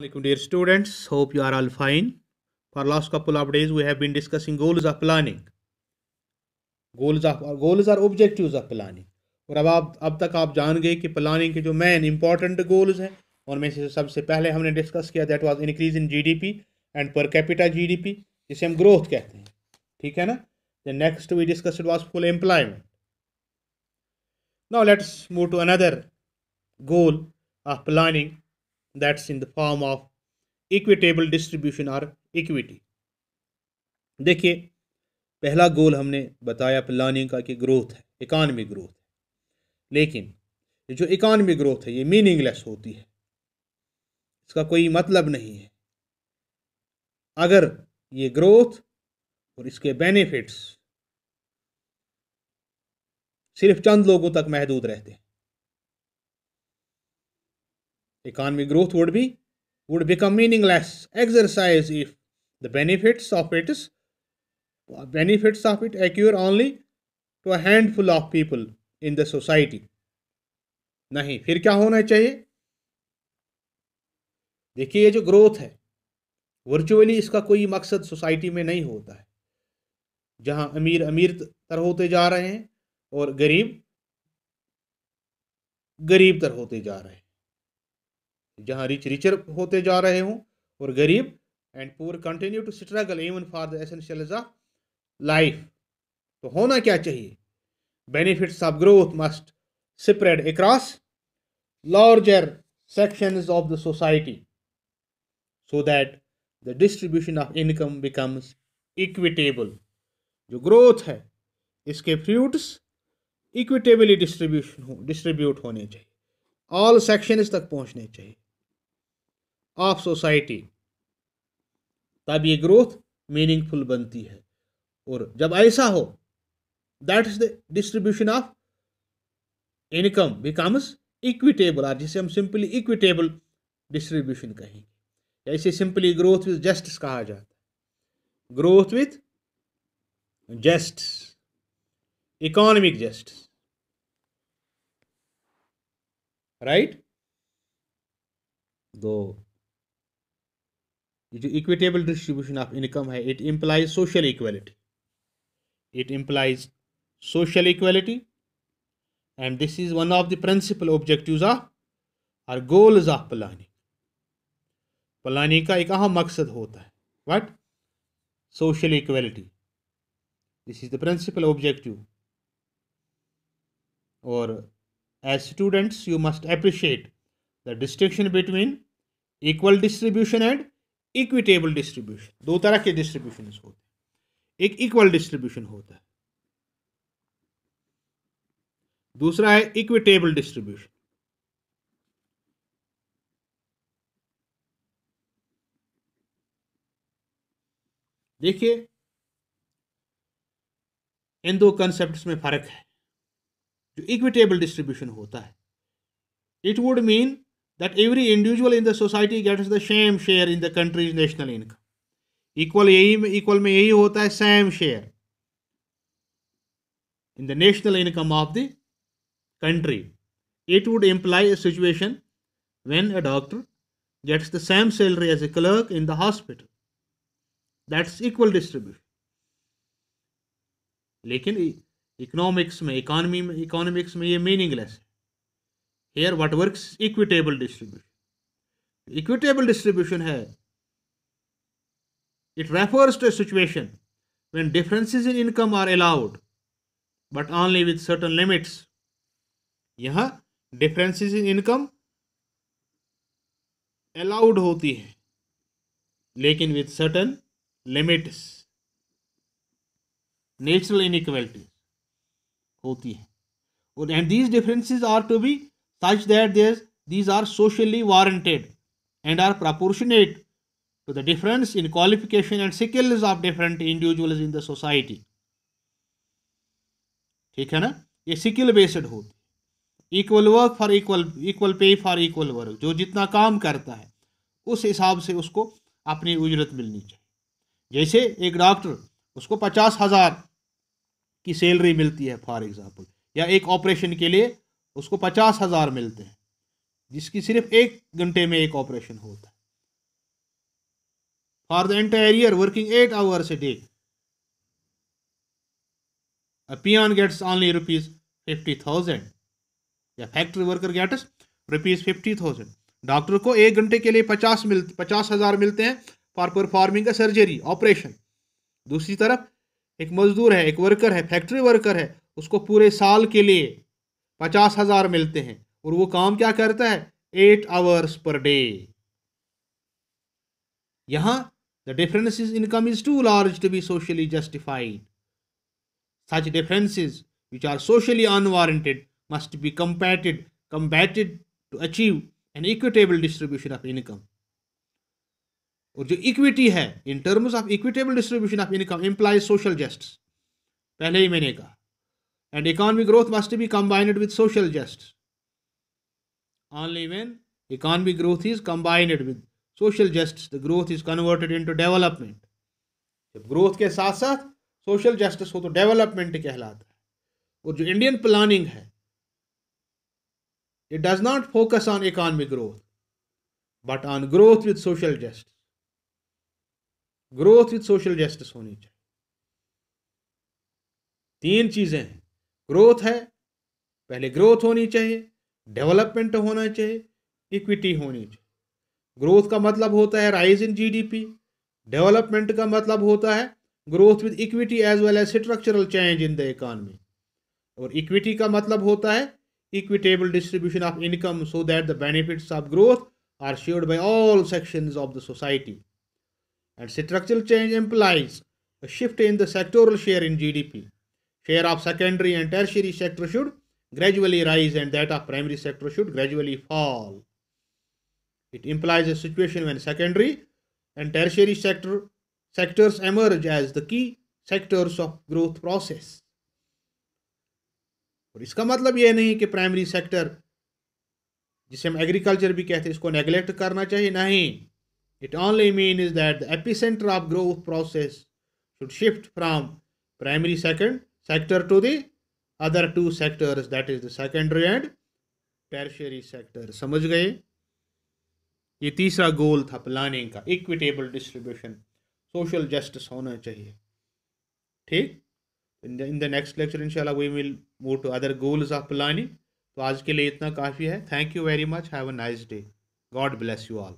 Welcome dear students, hope you are all fine. For last couple of days we have been discussing goals of planning. Goals of goals are objectives of planning. और अब आप अब तक आप जान गए कि प्लानिंग के जो मेन इंपॉर्टेंट गोल्स हैं उनमें से सबसे पहले हमने डिस्कस किया that was increase in GDP and per capita GDP जिसे हम ग्रोथ कहते हैं ठीक है ना the next we discuss was full employment now let's move to another goal of planning that's in the form of equitable distribution और equity देखिए पहला गोल हमने बताया प्लानिंग का कि ग्रोथ है इकानमी ग्रोथ है लेकिन ये जो इकॉनमी ग्रोथ है ये मीनिंगलेस होती है इसका कोई मतलब नहीं है अगर ये ग्रोथ और इसके बेनिफिट्स सिर्फ चंद लोगों तक महदूद रहते हैं Economic growth would be would become meaningless exercise if the benefits of it is benefits of it accrue only to a handful of people in the society. नहीं फिर क्या होना चाहिए देखिए ये जो ग्रोथ है वर्चुअली इसका कोई मकसद सोसाइटी में नहीं होता है जहां अमीर अमीर तर होते जा रहे हैं और गरीब गरीब तर होते जा रहे हैं जहाँ रिच रिचर होते जा रहे हों और गरीब and poor continue to struggle even for the essentials of life तो होना क्या चाहिए benefits of growth must spread across larger section of the society so that the distribution of income becomes equitable जो ग्रोथ है इसके fruits equitably distribution हो distribute होने चाहिए ऑल सेक्शन तक पहुंचने चाहिए ऑफ सोसाइटी तब ये ग्रोथ मीनिंगफुल बनती है और जब ऐसा हो that is the distribution of income becomes equitable और जिसे हम सिंपली इक्विटेबल डिस्ट्रीब्यूशन कहेंगे या इसे सिंपली ग्रोथ विथ जस्टिस कहा जाता है growth with justice economic justice right दो ये जो इक्विटेबल डिस्ट्रीब्यूशन ऑफ इनकम है it implies social equality it implies social equality and this is one of the principal objectives of or goals of planning planning का एक अहम मकसद होता है what social equality this is the principal objective और as students you must appreciate the distinction between equal distribution and equitable distribution दो तरह के डिस्ट्रीब्यूशन होते हैं एक इक्वल डिस्ट्रीब्यूशन होता है दूसरा है इक्विटेबल डिस्ट्रीब्यूशन देखिए इन दो कंसेप्ट में फर्क है जो इक्विटेबल डिस्ट्रीब्यूशन होता है it would mean that every individual in the society gets the same share in the country's national income Equal, equal equal equal. यही होता share in the national income of the country. it would imply a situation when a doctor gets the same salary as a clerk in the hospital. That's equal distribution. लेकिन economics में economy में economics में ये meaningless है here what works equitable distribution equitable distribution hai it refers to a situation when differences in income are allowed but only with certain limits यहाँ differences in income allowed होती है लेकिन with certain limits natural inequality होती है और and these differences are to be such that these, these are socially warranted and are proportionate to the difference in qualification and skills of different individuals in the society. ठीक है ना ये skill based होती equal work for equal equal pay for equal work जो जितना काम करता है उस हिसाब से उसको अपनी उजरत मिलनी चाहिए जैसे एक डॉक्टर उसको पचास हज़ार की सैलरी मिलती है फॉर एग्जांपल या एक ऑपरेशन के लिए उसको पचास हज़ार मिलते हैं जिसकी सिर्फ एक घंटे में एक ऑपरेशन होता है for the entire year working eight hours a day A gets only rupees fifty thousand या factory worker gets rupees fifty thousand doctor को एक घंटे के लिए पचास मिल पचास हज़ार मिलते हैं for performing a surgery operation दूसरी तरफ एक मजदूर है एक वर्कर है फैक्ट्री वर्कर है उसको पूरे साल के लिए पचास हजार मिलते हैं और वो काम क्या करता है एट आवर्स पर डे यहां the difference is income is too large to be socially justified such differences which are socially unwarranted must be combated combated to achieve an equitable distribution of income और जो equity है in terms of equitable distribution of income implies social justice पहले ही मैंने कहा And economic growth must be combined with social justice. Only when economic growth is combined with social justice, the growth is converted into development. jab growth ke sath sath social justice ho to development kehlata hai aur jo indian planning hai it does not focus on economic growth but on growth with social justice growth with social justice honi chahiye teen cheeze hain growth है पहले growth होनी चाहिए development होना चाहिए equity होनी चाहिए growth का मतलब होता है राइज इन जीडीपी डेवलपमेंट का मतलब होता है growth with equity as well as structural change in the economy और इक्विटी का मतलब होता है equitable distribution of income so that the benefits of growth are shared by all section of the society and structural change implies shift in the sectoral share in G D P Share of secondary and tertiary sector should gradually rise and that of primary sector should gradually fall. It implies a situation when secondary and tertiary sector sectors emerge as the key sectors of growth process. और इसका मतलब यह नहीं कि primary sector जिसे हम agriculture भी कहते हैं इसको नेगलेक्ट करना चाहिए नहीं it only mean is that the epicentre of growth process should shift from primary second sector to the other two sectors that is the secondary and tertiary sector समझ गए ये तीसरा गोल था प्लानिंग का equitable distribution social justice होना चाहिए ठीक in the next lecture इंशाल्लाह we will move to other goals of planning तो आज के लिए इतना काफ़ी है thank you very much have a nice day God bless you all